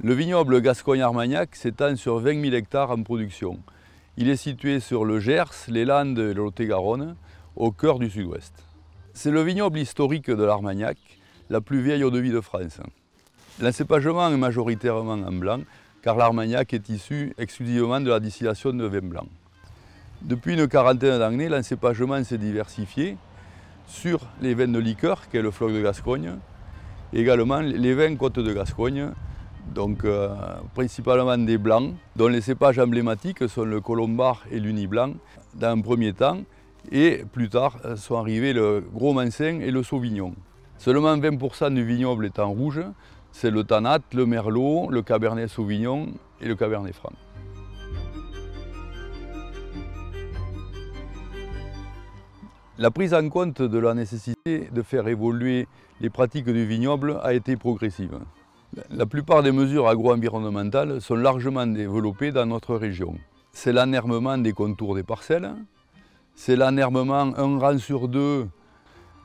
Le vignoble Gascogne-Armagnac s'étend sur 20 000 hectares en production. Il est situé sur le Gers, les Landes et le Lot-et-Garonne, au cœur du sud-ouest. C'est le vignoble historique de l'Armagnac, la plus vieille eau-de-vie de France. L'encépagement est majoritairement en blanc, car l'Armagnac est issu exclusivement de la distillation de vin blanc. Depuis une quarantaine d'années, l'encépagement s'est diversifié sur les vins de liqueur, qui est le floc de Gascogne, également les vins côtes de Gascogne, donc euh, principalement des blancs, dont les cépages emblématiques sont le colombard et l'uniblanc dans un premier temps, et plus tard euh, sont arrivés le gros mancin et le sauvignon. Seulement 20% du vignoble est en rouge, c'est le tanat, le merlot, le cabernet sauvignon et le cabernet franc. La prise en compte de la nécessité de faire évoluer les pratiques du vignoble a été progressive. La plupart des mesures agro-environnementales sont largement développées dans notre région. C'est l'enhermement des contours des parcelles, c'est l'enhermement un rang sur deux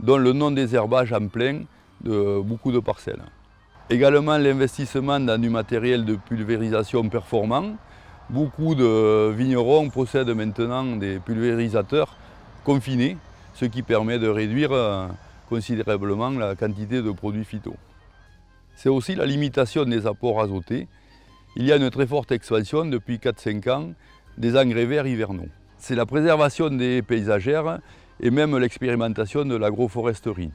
dont le non-désherbage en plein de beaucoup de parcelles. Également l'investissement dans du matériel de pulvérisation performant. Beaucoup de vignerons possèdent maintenant des pulvérisateurs confinés ce qui permet de réduire euh, considérablement la quantité de produits phyto. C'est aussi la limitation des apports azotés. Il y a une très forte expansion depuis 4-5 ans des engrais verts hivernaux. C'est la préservation des paysagères et même l'expérimentation de l'agroforesterie.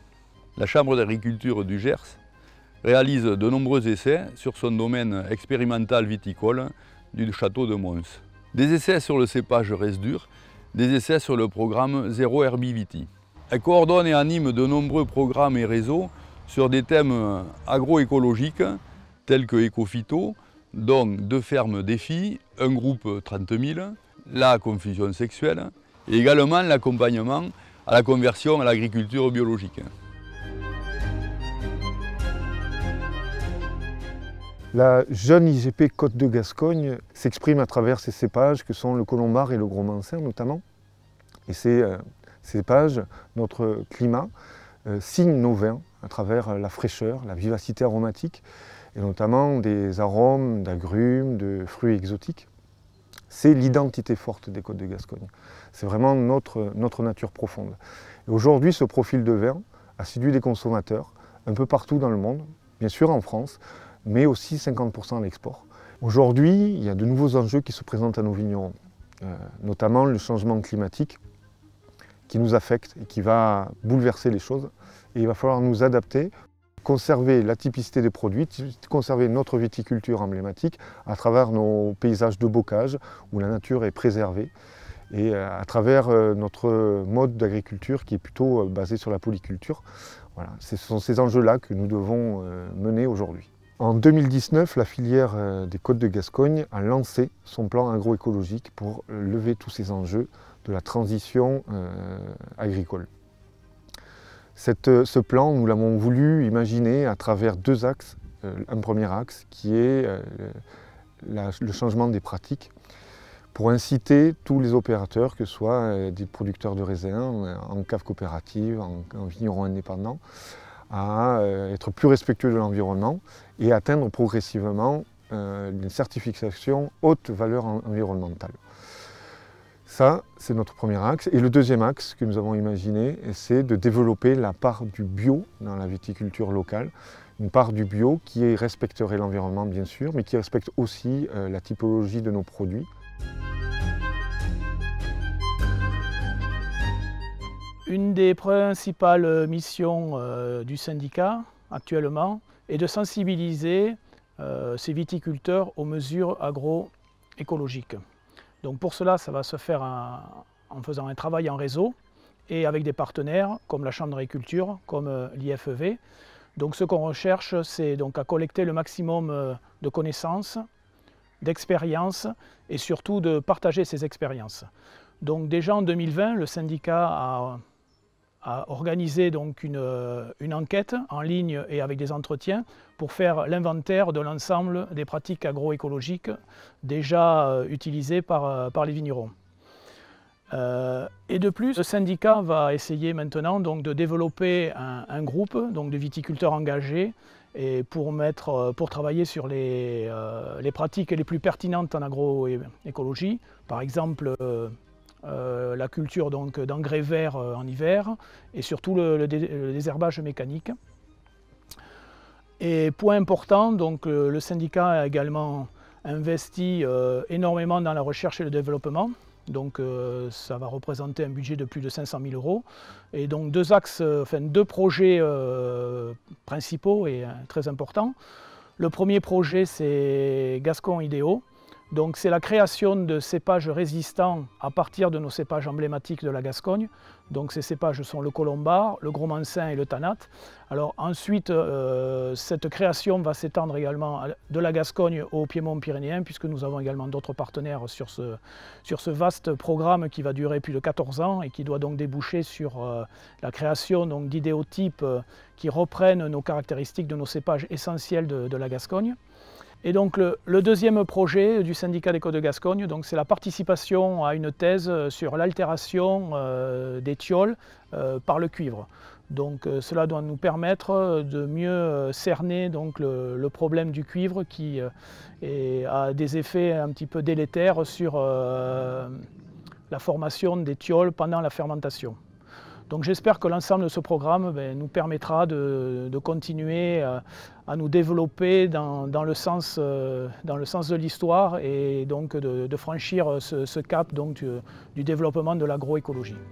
La Chambre d'agriculture du Gers réalise de nombreux essais sur son domaine expérimental viticole du château de Mons. Des essais sur le cépage reste dur des essais sur le programme Zero Herbiviti. Elle coordonne et anime de nombreux programmes et réseaux sur des thèmes euh, agroécologiques tels que Ecophyto, dont deux fermes Défi, un groupe 30 000, la confusion sexuelle et également l'accompagnement à la conversion à l'agriculture biologique. La jeune IGP Côte de Gascogne s'exprime à travers ces cépages que sont le colombard et le gros notamment. Et euh, ces cépages, notre climat, euh, signe nos vins à travers euh, la fraîcheur, la vivacité aromatique et notamment des arômes d'agrumes, de fruits exotiques. C'est l'identité forte des Côtes de Gascogne. C'est vraiment notre, notre nature profonde. aujourd'hui, ce profil de vin a séduit des consommateurs un peu partout dans le monde, bien sûr en France, mais aussi 50% à l'export. Aujourd'hui, il y a de nouveaux enjeux qui se présentent à nos vignerons, euh, notamment le changement climatique qui nous affecte et qui va bouleverser les choses. Et il va falloir nous adapter, conserver la typicité des produits, conserver notre viticulture emblématique à travers nos paysages de bocage où la nature est préservée et euh, à travers euh, notre mode d'agriculture qui est plutôt basé sur la polyculture. Voilà, ce sont ces enjeux-là que nous devons mener aujourd'hui. En 2019, la filière euh, des Côtes de Gascogne a lancé son plan agroécologique pour lever tous ces enjeux de la transition euh, agricole. Euh, ce plan, nous l'avons voulu imaginer à travers deux axes. un premier axe qui est le changement des pratiques pour inciter tous les opérateurs, que ce soit des producteurs de raisins, en cave coopérative, en, en indépendant à euh, être plus respectueux de l'environnement et atteindre progressivement euh, une certification haute valeur environnementale. Ça, c'est notre premier axe. Et le deuxième axe que nous avons imaginé, c'est de développer la part du bio dans la viticulture locale. Une part du bio qui respecterait l'environnement, bien sûr, mais qui respecte aussi euh, la typologie de nos produits. Une des principales euh, missions euh, du syndicat actuellement est de sensibiliser euh, ces viticulteurs aux mesures agroécologiques. Donc pour cela, ça va se faire en, faisant un travail en réseau et avec des partenaires comme la Chambre d'agriculture, comme l'IFEV. Donc ce qu'on recherche, c'est donc à collecter le maximum de connaissances, d'expériences et surtout de partager ces expériences. Donc déjà en 2020, le syndicat a a organisé donc euh, une, enquête en ligne et avec des entretiens pour faire l'inventaire de l'ensemble des pratiques agroécologiques déjà euh, utilisées par, euh, par les vignerons. et de plus, le syndicat va essayer maintenant donc, de développer un, groupe donc, de viticulteurs engagés et pour, mettre, pour travailler sur les, les pratiques les plus pertinentes en agroécologie, par exemple euh, la culture d'engrais verts euh, en hiver et surtout le, désherbage mécanique. Et point important, donc, euh, le syndicat a également investi énormément dans la recherche et le développement. Donc ça va représenter un budget de plus de 500 000 euros. Et donc deux axes, enfin deux projets principaux et très importants. Le premier projet, c'est Gascon Idéo, donc c'est la création de cépages résistants à partir de nos cépages emblématiques de la Gascogne. Donc ces cépages sont le colombard, le gros mansin et le tanat. Alors ensuite, euh, cette création va s'étendre également de la Gascogne au Piémont pyrénéen, puisque nous avons également d'autres partenaires sur ce, sur ce vaste programme qui va durer plus de 14 ans et qui doit donc déboucher sur euh, la création d'idéotypes euh, qui reprennent nos caractéristiques de nos cépages essentiels de la Gascogne. Et donc le, deuxième projet du syndicat des Côtes de Gascogne, c'est la participation à une thèse euh, sur l'altération euh, des tioles euh, par le cuivre. Donc cela doit nous permettre de mieux cerner le, problème du cuivre qui a des effets un petit peu délétères sur la formation des tioles pendant la fermentation. Donc j'espère que l'ensemble de ce programme ben, nous permettra de, continuer euh, à nous développer euh, dans, le, sens, de l'histoire et donc de, franchir euh, ce, cap du développement de l'agroécologie.